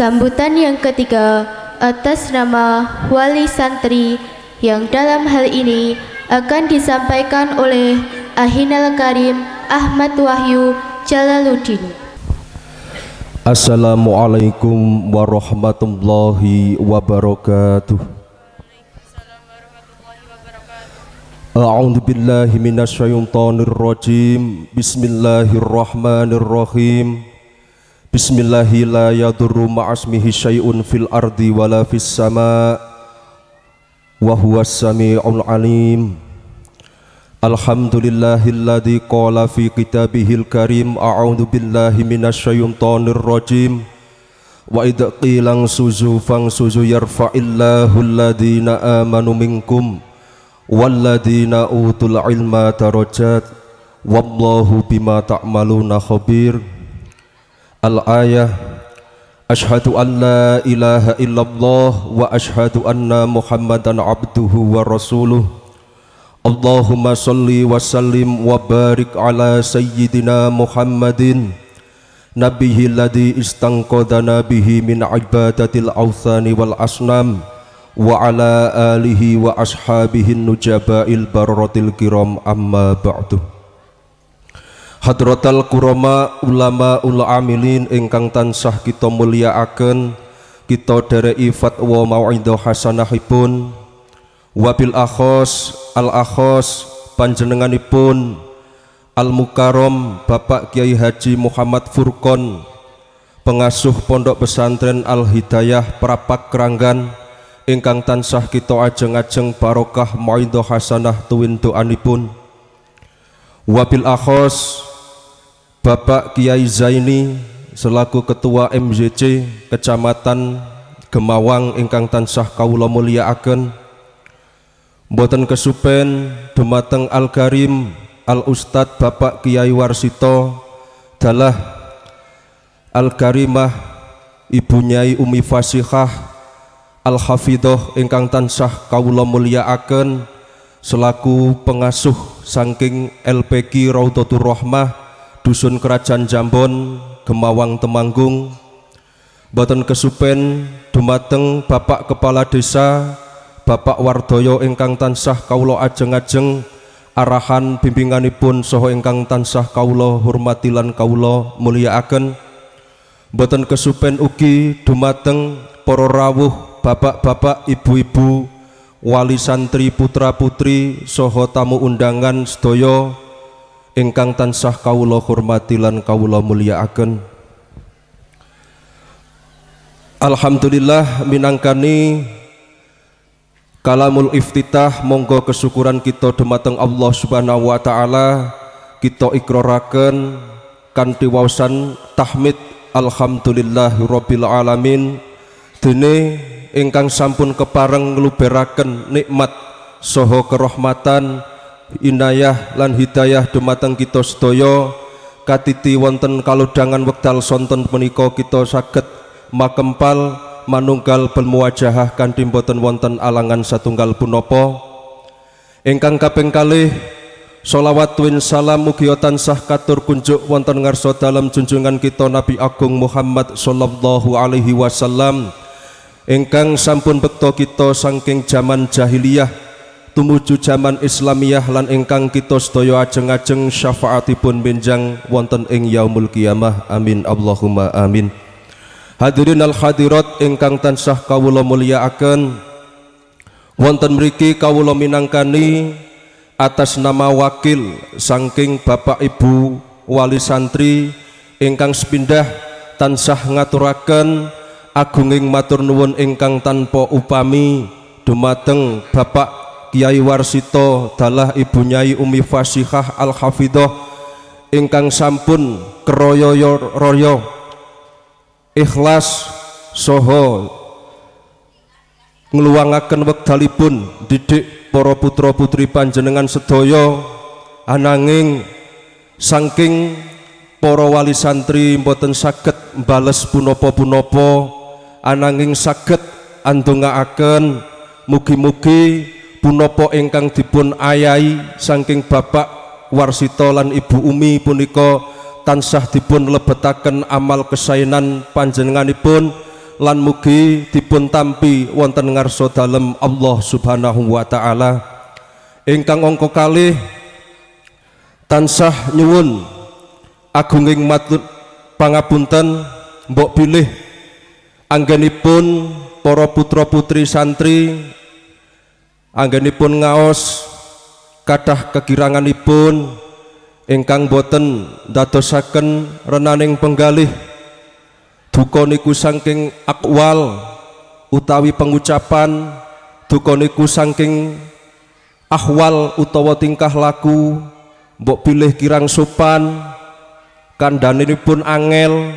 Sambutan yang ketiga atas nama wali santri yang dalam hal ini akan disampaikan oleh Ahinal Karim Ahmad Wahyu Jalaluddin. Assalamualaikum warahmatullahi wabarakatuh. أعوذ billahi من الشيطان الرجيم بسم Bismillahi la yadurru ma'asmihi syai'un fil ardi wala fis sama wa huwa sami'un alim Alhamdulillahilladzi qala fi kitabihil karim a'udzu billahi minasyaitonir rajim wa idza qila suzu fang suzu yarfa'illahu alladhina amanu minkum walladhina utul ilma darajat wallahu bima ta'maluna khabir الآية أشهد أن لا إله إلا الله وأشهد أن محمدا عبده ورسوله اللهم صل وسلم وبارك على سيدنا محمد نبيه الذي استنقذنا به من عبادة الأوثان والأصنام وعلى آله وأصحابه النجباء البرة الكرام أما بعد Hadrotal kurama ulama ula amilin ingkang tansah kita mulyaaken kita derei fatwa mauidho hasanahipun wabil akhos al akhos panjenenganipun al mukarom Bapak Kiai Haji Muhammad Furkon pengasuh pondok pesantren al hidayah prapak keranggan ingkang tansah kita ajeng-ajeng barokah mauidho hasanah tuwin doanipun wabil akhos Bapak Kiai Zaini selaku Ketua MJC Kecamatan Gemawang ingkang tansah kawula mulyakaken boten kesupen dumateng Al Karim Al Ustadz Bapak Kiai Warsito dalah Al Karimah Ibu Nyai Umi Fasihah Al Hafidoh ingkang tansah kawula mulyakaken selaku pengasuh saking LPG Raudatul Rahmah dusun kerajaan Jambon Gemawang Temanggung boten kesupen dumateng Bapak Kepala Desa Bapak Wardoyo ingkang tansah kaulo ajeng-ajeng arahan bimbinganipun soho ingkang tansah kaulo Hormatilan lan kaulo mulyaaken boten kesupen Uki dumateng Pororawuh rawuh bapak-bapak ibu-ibu wali santri putra-putri soho tamu undangan Sedoyo, ingkang tansah kawula hormati lan kawula mulyakaken Alhamdulillah minangkani kalamul iftitah monggo kesyukuran kita dumateng Allah Subhanahu wa taala kita ikraraken kanthi waosan tahmid alhamdulillahirabbil alamin dene ingkang sampun kepareng ngluberaken nikmat saha kerahmatan inayah lan hidayah dumateng kita sedaya katiti wonten kalodhangan wekdal sonten menika kita saged makempal manunggal bermuajahah kanthi boten wonten alangan satunggal punapa ingkang kaping kalih solawat win salam mugi tansah katur kunjuk wonten ngarsa dalam junjungan kita Nabi Agung Muhammad sallallahu alaihi wasallam ingkang sampun bekta kita saking zaman jahiliyah tumuju jaman Islamiyah lan ingkang kita sedaya ajeng-ajeng syafaatipun benjang wonten ing yaumul kiamah amin Allahumma amin hadirin al hadirat ingkang tansah kawula mulyakaken wonten mriki kawula minangkani atas nama wakil saking Bapak Ibu wali santri ingkang sepindah tansah ngaturaken agunging matur nuwun ingkang tanpa upami dumateng Bapak Kiai Warsito adalah Ibu Nyai Umi Fasihah Al Hafidoh ingkang sampun keroyo royo ikhlas soho ngeluangakan wekdalipun didik para putra putri panjenengan Sedoyo, ananging sangking para wali santri mboten saged bales punapa-punapa ananging saged andongaaken mugi-mugi punapa ingkang dipun ayai, saking Bapak Warsito lan Ibu Umi punika tansah dipun lebetaken amal kesaenan panjenenganipun lan mugi dipun tampi wonten ngarsa dalem Allah Subhanahu wa taala ingkang angka kalih tansah nyuwun agunging matur pangapunten mbok pilih anggenipun para putra putri santri anggenipun ngaos kathah kegiranganipun ingkang boten dadosaken renaning penggalih duka niku saking akwal utawi pengucapan duka niku saking ahwal utawa tingkah laku mbok pilih kirang sopan kandhanipun angel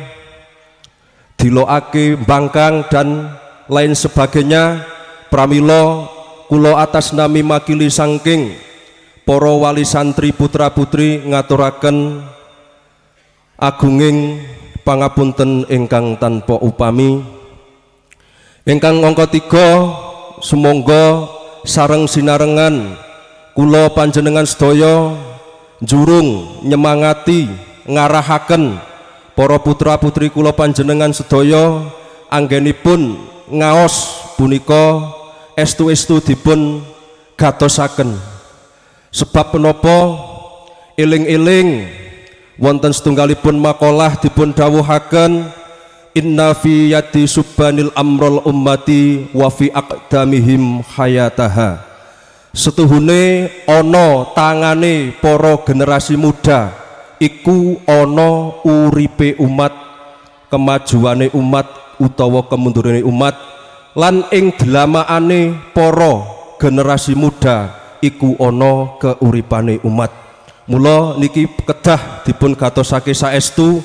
diloake bangkang dan lain sebagainya pramila kulo atas nami makili sangking poro wali santri putra putri ngaturaken agunging pangapunten ingkang tanpa upami ingkang angka tiga sumangga sareng sinarengan kula panjenengan sedaya jurung nyemangati ngarahaken poro putra-putri kulo panjenengan sedaya anggenipun ngaos punika estu-estu dipun gatosaken sebab penopo iling-iling wonten setunggalipun makolah dipun dawuhaken inna fi yati subbanil amrol ummati wa fi aqdamihim hayataha setuhune ono tangane poro generasi muda iku ono uripe umat kemajuane umat utawa kemundurane umat lan ing delamaane para generasi muda iku ana keuripane umat mula niki kedah dipun gatosake saestu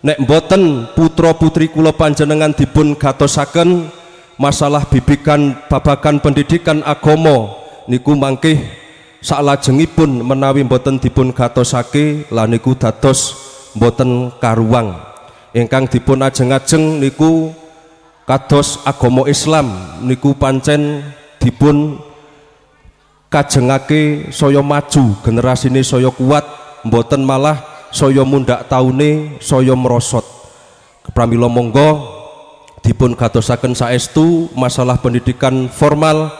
nek mboten putra-putri kula panjenengan dipun gatosaken masalah bibikan babakan pendidikan agama niku mangkih saklajengipun menawi mboten dipun gatosake lan niku dados mboten karuang ingkang dipun ajeng-ajeng niku kados agomo Islam niku pancen dipun kajengake saya maju generasi ini saya kuat mboten malah saya mundak taune saya merosot kepramilo monggo dipun gatosaken saestu masalah pendidikan formal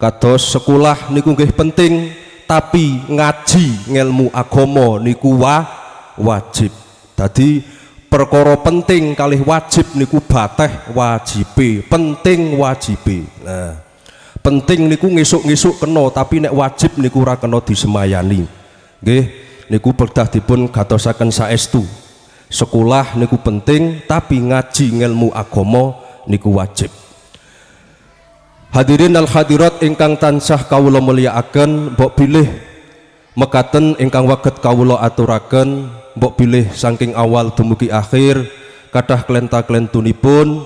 kados sekolah niku nggih penting tapi ngaji ngelmu agomo niku wa, wajib tadi perkara penting kalih wajib niku bateh wajib, penting wajib. nah penting niku ngesuk-ngesuk kena tapi nek wajib niku ora kena disemayani nggih niku berdah dipun gatosaken saestu sekolah niku penting tapi ngaji ilmu agama niku wajib hadirin al hadirat ingkang tansah kawula mulyaaken mbok bilih mekaten ingkang waget kawula aturaken mbok pilih saking awal dumugi akhir kathah klenta-klentunipun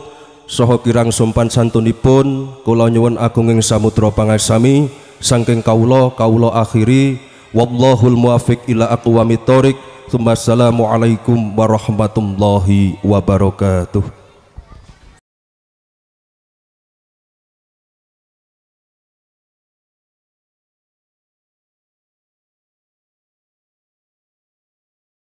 saha kirang sumpan santunipun kula nyuwun agunging samudra pangasami saking kaula kaula akhiri wallahul muwaffiq ila aqwamit thoriq Assalamualaikum warahmatullahi wabarakatuh